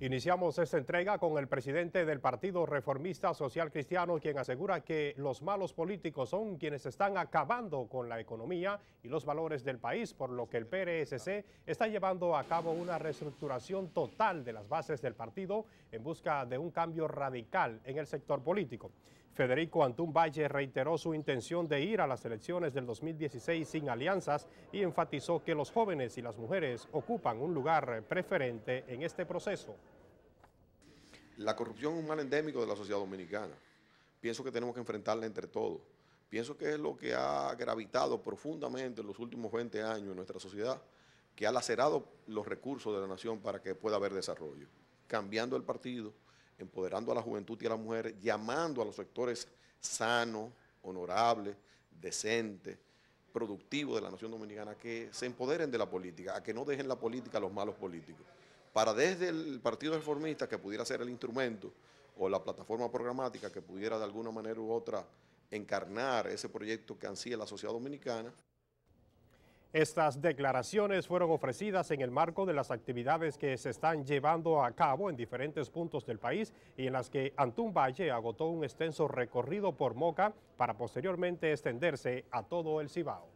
Iniciamos esta entrega con el presidente del Partido Reformista Social Cristiano, quien asegura que los malos políticos son quienes están acabando con la economía y los valores del país, por lo que el PRSC está llevando a cabo una reestructuración total de las bases del partido en busca de un cambio radical en el sector político. Federico Antún Valle reiteró su intención de ir a las elecciones del 2016 sin alianzas y enfatizó que los jóvenes y las mujeres ocupan un lugar preferente en este proceso. La corrupción es un mal endémico de la sociedad dominicana. Pienso que tenemos que enfrentarla entre todos. Pienso que es lo que ha gravitado profundamente en los últimos 20 años en nuestra sociedad, que ha lacerado los recursos de la nación para que pueda haber desarrollo. Cambiando el partido, empoderando a la juventud y a la mujer, llamando a los sectores sanos, honorables, decentes, productivos de la nación dominicana, que se empoderen de la política, a que no dejen la política a los malos políticos para desde el Partido Reformista, que pudiera ser el instrumento o la plataforma programática que pudiera de alguna manera u otra encarnar ese proyecto que ansía la sociedad dominicana. Estas declaraciones fueron ofrecidas en el marco de las actividades que se están llevando a cabo en diferentes puntos del país y en las que Antún Valle agotó un extenso recorrido por Moca para posteriormente extenderse a todo el Cibao.